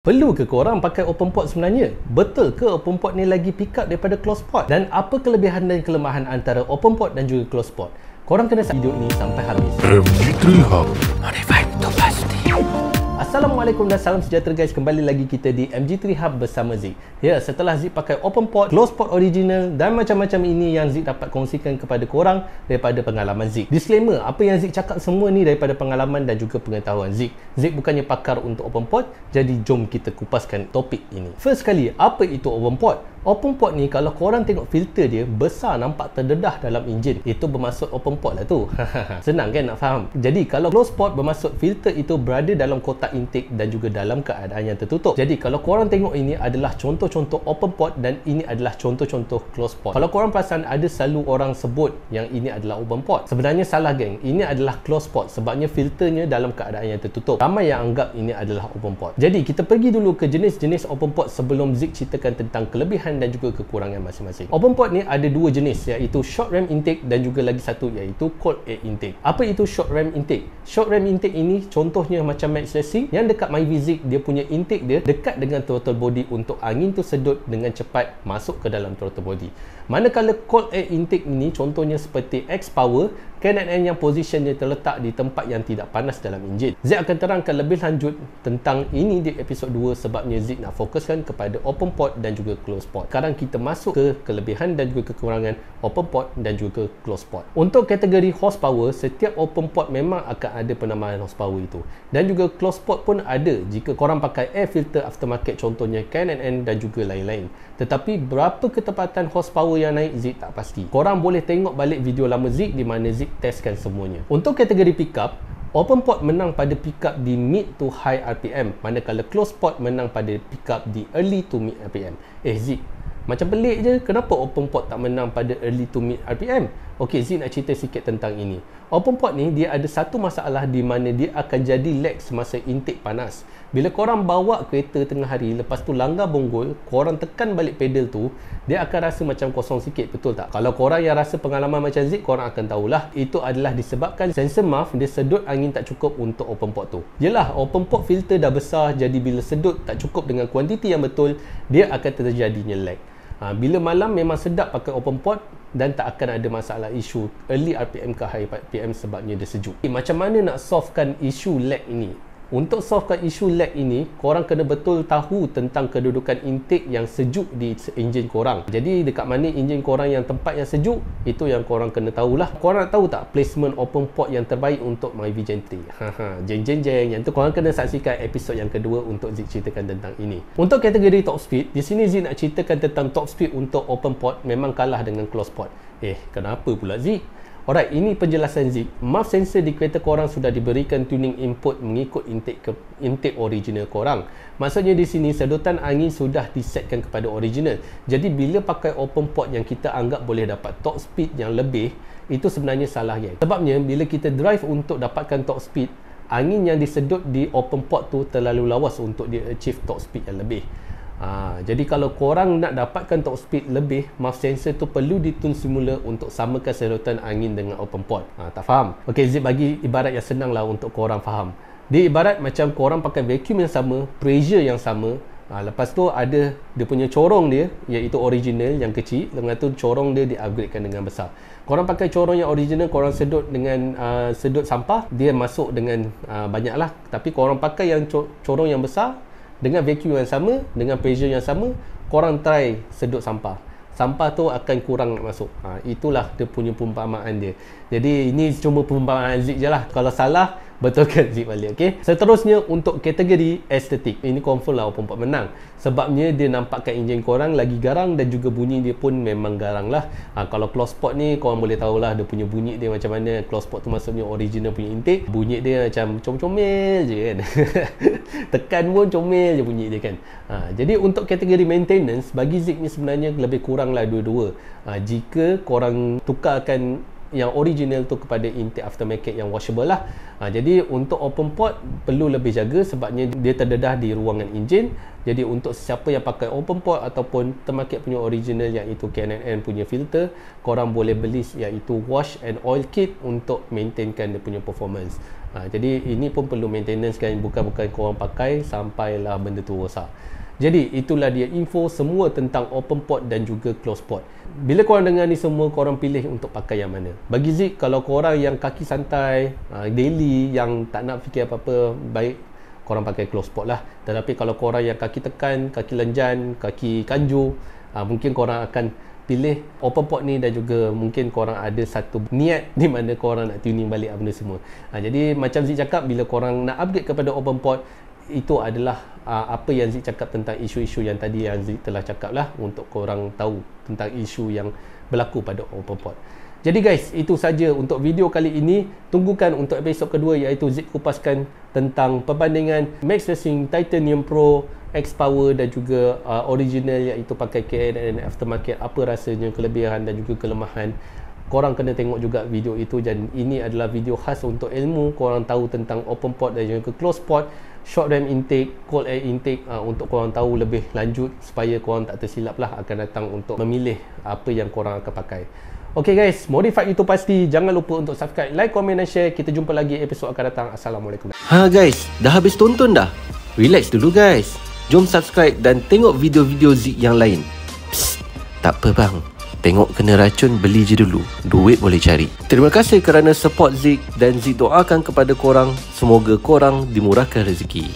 Perlu ke korang pakai open pot sebenarnya? Betul ke open pot ni lagi pick up daripada close pot? Dan apa kelebihan dan kelemahan antara open pot dan juga close pot? Korang kena saksikan video ni sampai habis. M3 Hub Modified Assalamualaikum dan salam sejahtera guys Kembali lagi kita di MG3 Hub bersama Zik Ya, setelah Zik pakai open port, close port original Dan macam-macam ini yang Zik dapat kongsikan kepada korang Daripada pengalaman Zik Disclaimer, apa yang Zik cakap semua ni Daripada pengalaman dan juga pengetahuan Zik Zik bukannya pakar untuk open port Jadi jom kita kupaskan topik ini First sekali, apa itu open port? Open port ni kalau korang tengok filter dia besar nampak terdedah dalam enjin itu bermaksud open port lah tu senang kan nak faham jadi kalau close port bermaksud filter itu berada dalam kotak intake dan juga dalam keadaan yang tertutup jadi kalau korang tengok ini adalah contoh-contoh open port dan ini adalah contoh-contoh close port kalau korang perasan ada selalu orang sebut yang ini adalah open port sebenarnya salah geng ini adalah close port sebabnya filternya dalam keadaan yang tertutup ramai yang anggap ini adalah open port jadi kita pergi dulu ke jenis-jenis open port sebelum Zik ceritakan tentang kelebihan kelebihan dan juga kekurangan masing-masing. Open port ni ada dua jenis iaitu short ram intake dan juga lagi satu iaitu cold air intake. Apa itu short ram intake? Short ram intake ini contohnya macam Max Racing yang dekat MyVisic dia punya intake dia dekat dengan throttle body untuk angin tu sedut dengan cepat masuk ke dalam throttle body. Manakala cold air intake ini contohnya seperti X Power KNN yang positionnya terletak di tempat yang tidak panas dalam enjin. Z akan terangkan lebih lanjut tentang ini di episod 2 sebabnya Z nak fokuskan kepada open port dan juga close port. Sekarang kita masuk ke kelebihan dan juga kekurangan open port dan juga close port. Untuk kategori horsepower, setiap open port memang akan ada penambahan horsepower itu. Dan juga close port pun ada jika korang pakai air filter aftermarket contohnya KNN dan juga lain-lain tetapi berapa ketepatan horsepower yang naik Zeek tak pasti korang boleh tengok balik video lama Zeek di mana Zeek testkan semuanya untuk kategori pickup Open pot menang pada pickup di mid to high RPM manakala close pot menang pada pickup di early to mid RPM. Eh Zik, macam pelik je kenapa open pot tak menang pada early to mid RPM? Okey, Zee nak cerita sikit tentang ini. Open pot ni, dia ada satu masalah di mana dia akan jadi lag semasa intik panas. Bila korang bawa kereta tengah hari, lepas tu langgar bonggol, korang tekan balik pedal tu, dia akan rasa macam kosong sikit, betul tak? Kalau korang yang rasa pengalaman macam Zee, korang akan tahulah. Itu adalah disebabkan sensor muff, dia sedut angin tak cukup untuk open pot tu. Yelah, pot filter dah besar, jadi bila sedut tak cukup dengan kuantiti yang betul, dia akan terjadinya lag. Ha, bila malam memang sedap pakai open pot dan tak akan ada masalah isu early RPM ke high RPM sebabnya dia sejuk. Okay, eh, macam mana nak solvekan isu lag ini? Untuk solvekan isu lag ini, korang kena betul tahu tentang kedudukan intake yang sejuk di enjin korang. Jadi dekat mana enjin korang yang tempat yang sejuk, itu yang korang kena tahulah. Korang tahu tak placement open port yang terbaik untuk MyV Gentry? Haha, jeng jeng jeng. Yang tu korang kena saksikan episod yang kedua untuk Zik ceritakan tentang ini. Untuk kategori top speed, di sini Zik nak ceritakan tentang top speed untuk open port memang kalah dengan close port. Eh, kenapa pula Zik? Alright, ini penjelasan Zik. Muff sensor di kereta korang sudah diberikan tuning input mengikut intake ke, intake original korang. Maksudnya di sini sedutan angin sudah disetkan kepada original. Jadi bila pakai open port yang kita anggap boleh dapat top speed yang lebih, itu sebenarnya salahnya. Sebabnya bila kita drive untuk dapatkan top speed, angin yang disedut di open port tu terlalu lawas untuk dia achieve top speed yang lebih. Ha, jadi kalau korang nak dapatkan top speed lebih, muff sensor tu perlu ditune semula untuk samakan serutan angin dengan open port. Ha, tak faham? Okey, Zip bagi ibarat yang senang lah untuk korang faham. Dia ibarat macam korang pakai vacuum yang sama, pressure yang sama. Ha, lepas tu ada dia punya corong dia iaitu original yang kecil. Lepas tu corong dia di-upgradekan dengan besar. Korang pakai corong yang original, korang sedut dengan uh, sedut sampah, dia masuk dengan uh, ha, banyak lah. Tapi korang pakai yang corong yang besar, dengan vacuum yang sama dengan pressure yang sama korang try sedut sampah sampah tu akan kurang nak masuk ha, itulah dia punya perumpamaan dia jadi ini cuma perumpamaan Aziz je lah kalau salah Betulkan zip balik okay? Seterusnya untuk kategori estetik Ini confirm lah Oppo 4 menang Sebabnya dia nampakkan enjin korang lagi garang Dan juga bunyi dia pun memang garang lah ha, Kalau close pot ni korang boleh tahu lah, Dia punya bunyi dia macam mana Close pot tu maksudnya original punya intake Bunyi dia macam comel-comel je kan Tekan pun comel je bunyi dia kan ha, Jadi untuk kategori maintenance Bagi zip ni sebenarnya lebih kuranglah dua-dua ha, Jika korang tukarkan yang original tu kepada intake aftermarket yang washable lah ha, jadi untuk open port perlu lebih jaga sebabnya dia terdedah di ruangan enjin jadi untuk siapa yang pakai open port ataupun termarket punya original yang itu K&N punya filter korang boleh beli iaitu wash and oil kit untuk maintainkan dia punya performance ha, jadi ini pun perlu maintenance kan bukan-bukan korang pakai sampailah benda tu rosak jadi itulah dia info semua tentang open port dan juga close port. Bila korang dengar ni semua korang pilih untuk pakai yang mana? Bagi Zik kalau korang yang kaki santai, ah, daily yang tak nak fikir apa-apa, baik korang pakai close port lah. Tetapi kalau korang yang kaki tekan, kaki lenjan, kaki kanju, ah, mungkin korang akan pilih open port ni dan juga mungkin korang ada satu niat di mana korang nak tuning balik apa benda semua. Ha, jadi macam Zik cakap bila korang nak upgrade kepada open port itu adalah uh, apa yang Zik cakap tentang isu-isu yang tadi yang Zik telah cakap lah untuk korang tahu tentang isu yang berlaku pada Overport. Jadi guys, itu saja untuk video kali ini. Tunggukan untuk episod kedua iaitu Zik kupaskan tentang perbandingan Max Racing Titanium Pro X Power dan juga uh, original iaitu pakai KN dan aftermarket apa rasanya kelebihan dan juga kelemahan korang kena tengok juga video itu dan ini adalah video khas untuk ilmu korang tahu tentang open port dan juga close port short ram intake, cold air intake uh, untuk korang tahu lebih lanjut supaya korang tak tersilap lah akan datang untuk memilih apa yang korang akan pakai. Okay guys, modified itu pasti. Jangan lupa untuk subscribe, like, komen dan share. Kita jumpa lagi episod akan datang. Assalamualaikum. Ha guys, dah habis tonton dah? Relax dulu guys. Jom subscribe dan tengok video-video Zik yang lain. Psst, tak apa bang. Tengok kena racun beli je dulu. Duit boleh cari. Terima kasih kerana support Zik dan Zik doakan kepada korang semoga korang dimurahkan rezeki.